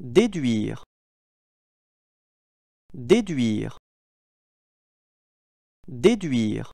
Déduire. Déduire. Déduire.